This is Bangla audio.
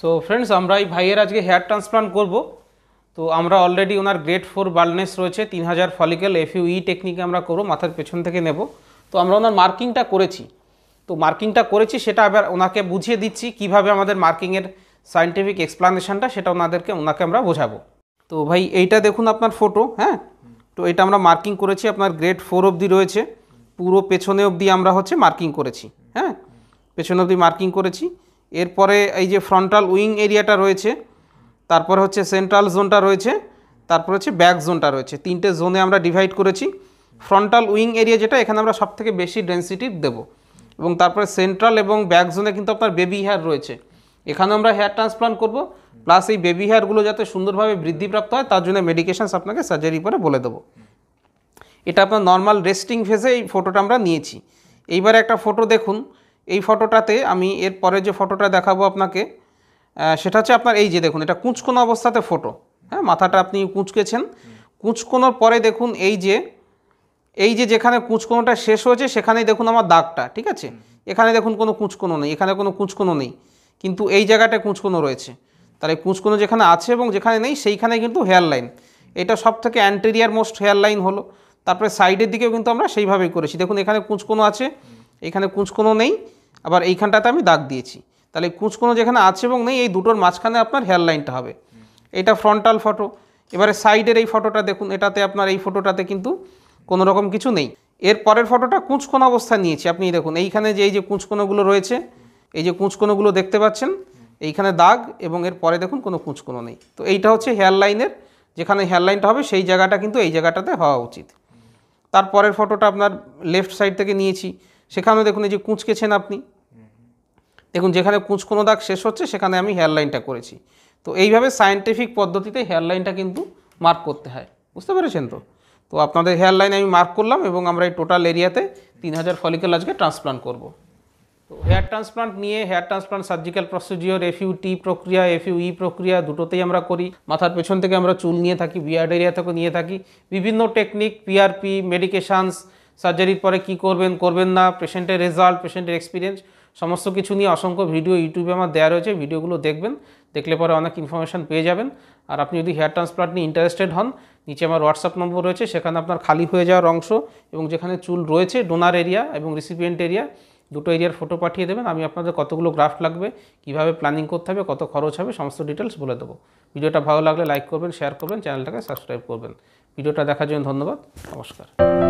সো ফ্রেন্ডস আমরা এই ভাইয়ের আজকে হেয়ার ট্রান্সপ্লান্ট করব তো আমরা অলরেডি ওনার গ্রেড ফোর বার্লনেস রয়েছে তিন হাজার ফলিকেল ইউ ই টেকনিকে আমরা করবো মাথার পেছন থেকে নেব তো আমরা ওনার মার্কিংটা করেছি তো মার্কিংটা করেছি সেটা আবার ওনাকে বুঝিয়ে দিচ্ছি কিভাবে আমাদের মার্কিংয়ের সায়েন্টিফিক এক্সপ্লানেশনটা সেটা ওনাদেরকে ওনাকে আমরা বোঝাবো তো ভাই এইটা দেখুন আপনার ফটো হ্যাঁ তো এটা আমরা মার্কিং করেছি আপনার গ্রেড ফোর অবধি রয়েছে পুরো পেছনে অবধি আমরা হচ্ছে মার্কিং করেছি হ্যাঁ পেছনে অবধি মার্কিং করেছি এরপরে এই যে ফ্রন্টাল উইং এরিয়াটা রয়েছে তারপর হচ্ছে সেন্ট্রাল জোনটা রয়েছে তারপর হচ্ছে ব্যাক জোনটা রয়েছে তিনটে জোনে আমরা ডিভাইড করেছি ফ্রন্টাল উইং এরিয়া যেটা এখানে আমরা সবথেকে বেশি ডেন্সিটি দেব এবং তারপরে সেন্ট্রাল এবং ব্যাক জোনে কিন্তু আপনার বেবি হেয়ার রয়েছে এখানে আমরা হেয়ার ট্রান্সপ্লান্ট করব প্লাস এই বেবি হেয়ারগুলো যাতে সুন্দরভাবে বৃদ্ধিপ্রাপ্ত হয় তার জন্য মেডিকেশানস আপনাকে সার্জারি পরে বলে দেবো এটা আপনার নর্মাল রেস্টিং ফেজে এই ফটোটা আমরা নিয়েছি এইবারে একটা ফটো দেখুন এই ফটোটাতে আমি এর পরে যে ফটোটা দেখাবো আপনাকে সেটা হচ্ছে আপনার এই যে দেখুন এটা কুঁচকোনো অবস্থাতে ফটো হ্যাঁ মাথাটা আপনি কুঁচকেছেন কুঁচকোনোর পরে দেখুন এই যে এই যে যেখানে কুঁচকোনোটা শেষ হয়েছে সেখানেই দেখুন আমার দাগটা ঠিক আছে এখানে দেখুন কোনো কুঁচকোনো নেই এখানে কোনো কুঁচকোনো নেই কিন্তু এই জায়গাটায় কুঁচকোনো রয়েছে তাহলে কুঁচকোনো যেখানে আছে এবং যেখানে নেই সেইখানে কিন্তু হেয়ার লাইন এটা সব থেকে অ্যান্টেরিয়ার মোস্ট হেয়ার লাইন হলো তারপরে সাইডের দিকেও কিন্তু আমরা সেইভাবেই করেছি দেখুন এখানে কুঁচকোনো আছে এখানে কুঁচকোনো নেই আবার এইখানটাতে আমি দাগ দিয়েছি তাহলে কুচকোনো যেখানে আছে এবং নেই এই দুটোর মাঝখানে আপনার হেয়ার লাইনটা হবে এটা ফ্রন্টাল ফটো এবারে সাইডের এই ফটোটা দেখুন এটাতে আপনার এই ফটোটাতে কিন্তু কোনো রকম কিছু নেই এর পরের ফটোটা কুঁচকোনো অবস্থায় নিয়েছি আপনি দেখুন এইখানে যে এই যে কুঁচকোনোগুলো রয়েছে এই যে কুঁচকোনোগুলো দেখতে পাচ্ছেন এইখানে দাগ এবং এর পরে দেখুন কোনো কুঁচকোনো নেই তো এইটা হচ্ছে হেয়ার লাইনের যেখানে হেয়ার লাইনটা হবে সেই জায়গাটা কিন্তু এই জায়গাটাতে হওয়া উচিত তারপরের ফটোটা আপনার লেফট সাইড থেকে নিয়েছি সেখানে দেখুন এই যে কুঁচকেছেন আপনি দেখুন যেখানে কুঁচ কোনো দাগ শেষ হচ্ছে সেখানে আমি হেয়ারলাইনটা করেছি তো এইভাবে সায়েন্টিফিক পদ্ধতিতে হেয়ারলাইনটা কিন্তু মার্ক করতে হয় বুঝতে পেরেছেন তো তো আপনাদের হেয়ারলাইন আমি মার্ক করলাম এবং আমরা এই টোটাল এরিয়াতে তিন হাজার ফলিকেল আজকে ট্রান্সপ্লান্ট করব তো হেয়ার ট্রান্সপ্লান্ট নিয়ে hair transplant surgical procedure F U T প্রক্রিয়া এফইউ ই e প্রক্রিয়া দুটোতেই আমরা করি মাথার পেছন থেকে আমরা চুল নিয়ে থাকি বিয়ার্ড এরিয়া থেকে নিয়ে থাকি বিভিন্ন টেকনিক পিআরপি মেডিকেশানস সার্জারির পরে কি করবেন করবেন না পেশেন্টের রেজাল্ট পেশেন্টের এক্সপিরিয়েন্স সমস্ত কিছু নিয়ে অসংখ্য ভিডিও ইউটিউবে আমার দেওয়া রয়েছে ভিডিওগুলো দেখবেন দেখলে পরে অনেক ইনফরমেশান পেয়ে যাবেন আর আপনি যদি হেয়ার ট্রান্সপ্লান্ট নিয়ে ইন্টারেস্টেড হন নিচে আমার হোয়াটসঅ্যাপ নম্বর রয়েছে সেখানে আপনার খালি হয়ে যাওয়ার অংশ এবং যেখানে চুল রয়েছে ডোনার এরিয়া এবং রিসিপিয়েন্ট এরিয়া দুটো এরিয়ার ফটো পাঠিয়ে দেবেন আমি আপনাদের কতগুলো গ্রাফট লাগবে কিভাবে প্ল্যানিং করতে হবে কত খরচ হবে সমস্ত ডিটেলস বলে দেবো ভিডিওটা ভালো লাগলে লাইক করবেন শেয়ার করবেন চ্যানেলটাকে সাবস্ক্রাইব করবেন ভিডিওটা দেখার জন্য ধন্যবাদ নমস্কার